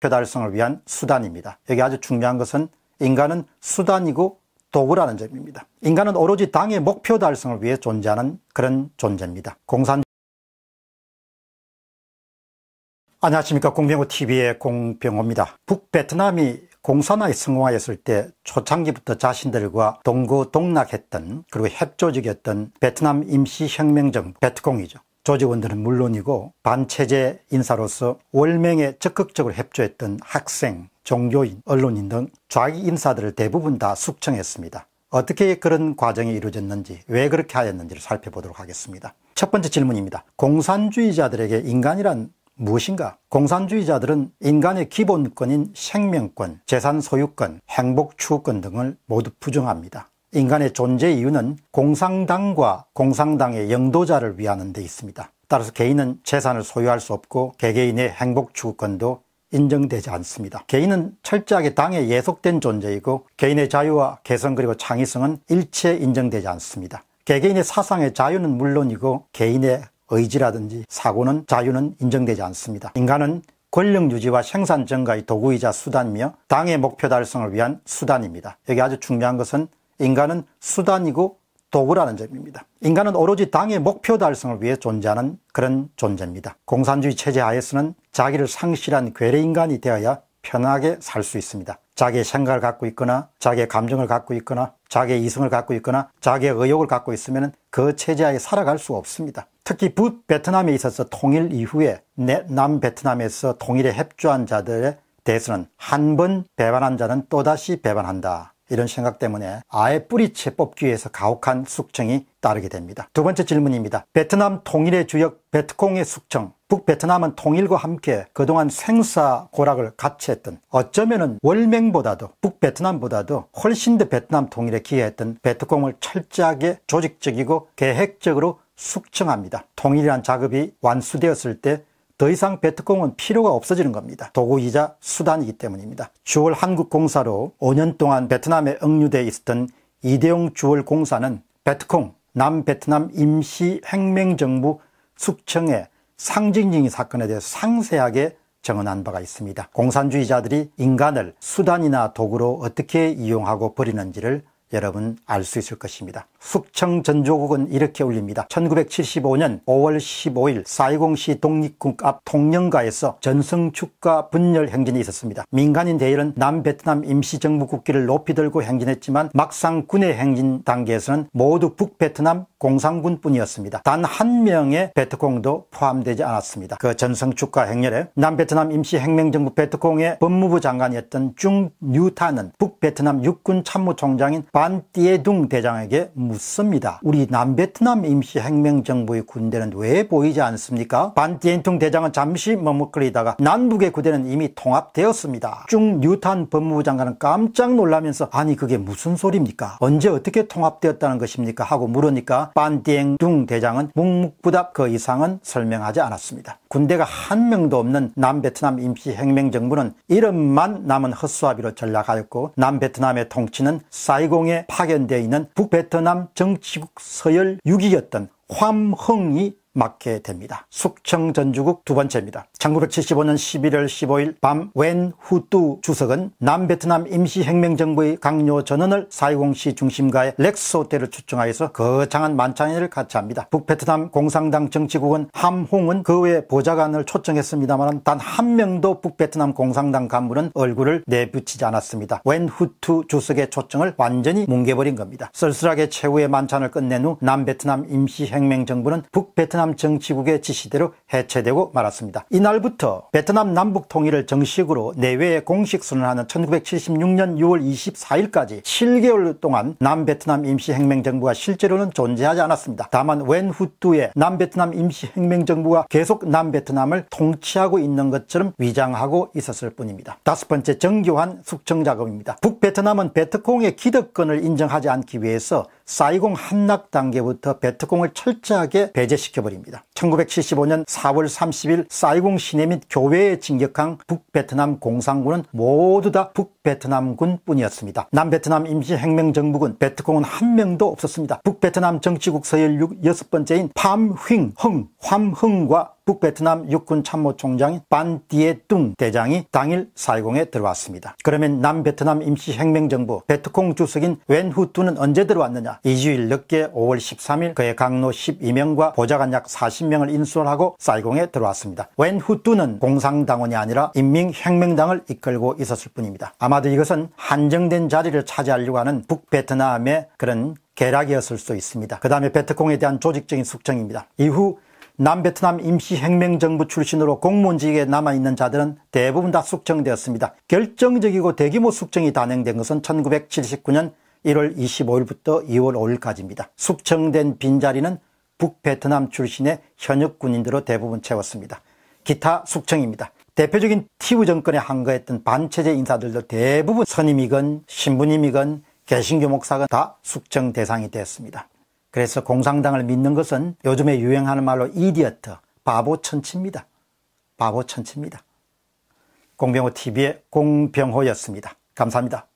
표 달성을 위한 수단입니다. 여기 아주 중요한 것은 인간은 수단이고 도구라는 점입니다. 인간은 오로지 당의 목표 달성을 위해 존재하는 그런 존재입니다. 공산 안녕하십니까 공병호TV의 공병호입니다. 북베트남이 공산화에 성공하였을 때 초창기부터 자신들과 동거동락했던 그리고 협조직이었던 베트남 임시혁명정 베트콩이죠. 조직원들은 물론이고 반체제 인사로서 월맹에 적극적으로 협조했던 학생, 종교인, 언론인 등 좌익 인사들을 대부분 다 숙청했습니다. 어떻게 그런 과정이 이루어졌는지 왜 그렇게 하였는지를 살펴보도록 하겠습니다. 첫 번째 질문입니다. 공산주의자들에게 인간이란 무엇인가? 공산주의자들은 인간의 기본권인 생명권, 재산 소유권, 행복 추구권 등을 모두 부정합니다. 인간의 존재 이유는 공상당과 공상당의 영도자를 위하는 데 있습니다. 따라서 개인은 재산을 소유할 수 없고 개개인의 행복 추구권도 인정되지 않습니다. 개인은 철저하게 당에 예속된 존재이고 개인의 자유와 개성 그리고 창의성은 일체 인정되지 않습니다. 개개인의 사상의 자유는 물론이고 개인의 의지라든지 사고는 자유는 인정되지 않습니다. 인간은 권력 유지와 생산 증가의 도구이자 수단이며 당의 목표 달성을 위한 수단입니다. 여기 아주 중요한 것은 인간은 수단이고 도구라는 점입니다. 인간은 오로지 당의 목표 달성을 위해 존재하는 그런 존재입니다. 공산주의 체제 하에서는 자기를 상실한 괴뢰인간이 되어야 편하게 살 수 있습니다. 자기의 생각을 갖고 있거나 자기의 감정을 갖고 있거나 자기의 이성을 갖고 있거나 자기의 의욕을 갖고 있으면 그 체제하에 살아갈 수 없습니다. 특히 북베트남에 있어서 통일 이후에 남베트남에서 통일에 협조한 자들에 대해서는 한 번 배반한 자는 또다시 배반한다. 이런 생각 때문에 아예 뿌리채 뽑기 위해서 가혹한 숙청이 따르게 됩니다. 두 번째 질문입니다. 베트남 통일의 주역 베트콩의 숙청 북베트남은 통일과 함께 그동안 생사 고락을 같이 했던 어쩌면 월맹보다도 북베트남보다도 훨씬 더 베트남 통일에 기여했던 베트콩을 철저하게 조직적이고 계획적으로 숙청합니다. 통일이란 작업이 완수되었을 때더 이상 베트콩은 필요가 없어지는 겁니다. 도구이자 수단이기 때문입니다. 주월 한국공사로 5년 동안 베트남에 억류되어 있었던 이대용 주월 공사는 베트콩 남베트남 임시횡맹정부 숙청의 상징적인 사건에 대해 상세하게 정언한 바가 있습니다. 공산주의자들이 인간을 수단이나 도구로 어떻게 이용하고 버리는지를 여러분 알 수 있을 것입니다. 숙청 전조국은 이렇게 올립니다. 1975년 5월 15일 사이공시 독립국 앞 통영가에서 전승축가 분열 행진이 있었습니다. 민간인 대열은 남베트남 임시정부 국기를 높이 들고 행진했지만 막상 군의 행진 단계에서는 모두 북베트남 공산군뿐이었습니다. 단 한 명의 베트콩도 포함되지 않았습니다. 그 전성 축가 행렬에 남베트남 임시 행명정부 베트콩의 법무부 장관이었던 중 뉴타는 북베트남 육군 참모총장인 반띠에둥 대장에게 묻습니다. 우리 남베트남 임시 행명정부의 군대는 왜 보이지 않습니까? 반띠엔둥 대장은 잠시 머뭇거리다가 남북의 군대는 이미 통합되었습니다. 중 뉴탄 법무부 장관은 깜짝 놀라면서 아니 그게 무슨 소리입니까? 언제 어떻게 통합되었다는 것입니까? 하고 물으니까 반디앵둥 대장은 묵묵부답 그 이상은 설명하지 않았습니다. 군대가 한 명도 없는 남베트남 임시혁명 정부는 이름만 남은 허수아비로 전락하였고 남베트남의 통치는 사이공에 파견되어 있는 북베트남 정치국 서열 6위였던 황흥이 맡게 됩니다. 숙청 전주국 두 번째입니다. 1975년 11월 15일 밤웬 후뚜 주석은 남베트남 임시혁명정부의 강요 전원을 사이공시 중심가의 렉스 호텔을 초청하여서 거창한 만찬회를 같이 합니다. 북베트남 공산당 정치국은 함홍은 그 외 보좌관을 초청했습니다만 단 한 명도 북베트남 공산당 간부는 얼굴을 내비치지 않았습니다. 웬 후투 주석의 초청을 완전히 뭉개버린 겁니다. 쓸쓸하게 최후의 만찬을 끝낸 후 남베트남 임시혁명정부는 북베트남 베트남 정치국의 지시대로 해체되고 말았습니다. 이날부터 베트남 남북 통일을 정식으로 내외에 공식 선언하는 1976년 6월 24일까지 7개월 동안 남베트남 임시혁명정부가 실제로는 존재하지 않았습니다. 다만 웬후뚜에 남베트남 임시혁명정부가 계속 남베트남을 통치하고 있는 것처럼 위장하고 있었을 뿐입니다. 다섯 번째 정교한 숙청작업입니다. 북베트남은 베트콩의 기득권을 인정하지 않기 위해서 사이공 한락 단계부터 베트콩을 철저하게 배제시켜버립니다. 인물입니다. 1975년 4월 30일 사이공 시내 및 교외에 진격한 북베트남 공산군은 모두 다 북베트남군 뿐이었습니다. 남베트남 임시혁명정부군 베트콩은 한 명도 없었습니다. 북베트남 정치국 서열 6, 6번째인 팜 휭, 흥, 팜흥과 북베트남 육군 참모총장 반디에뚱 대장이 당일 사이공에 들어왔습니다. 그러면 남베트남 임시혁명정부 베트콩 주석인 웬후뚜는 언제 들어왔느냐? 2주일 늦게 5월 13일 그의 강로 12명과 보좌관 약 40명을 인솔하고 사이공에 들어왔습니다. 웬후뚜는 공상당원이 아니라 인민혁명당을 이끌고 있었을 뿐입니다. 아마도 이것은 한정된 자리를 차지하려고 하는 북베트남의 그런 계략이었을 수 있습니다. 그 다음에 베트콩에 대한 조직적인 숙청입니다. 이후 남베트남 임시혁명정부 출신으로 공무원직에 남아있는 자들은 대부분 다 숙청되었습니다. 결정적이고 대규모 숙청이 단행된 것은 1979년 1월 25일부터 2월 5일까지입니다. 숙청된 빈자리는 북베트남 출신의 현역 군인들로 대부분 채웠습니다. 기타 숙청입니다. 대표적인 티브 정권에 항거했던 반체제 인사들도 대부분 선임이건 신부님이건 개신교 목사가다 숙청 대상이 되었습니다. 그래서 공상당을 믿는 것은 요즘에 유행하는 말로 이디어트, 바보 천치입니다. 바보 천치입니다. 공병호 TV의 공병호였습니다. 감사합니다.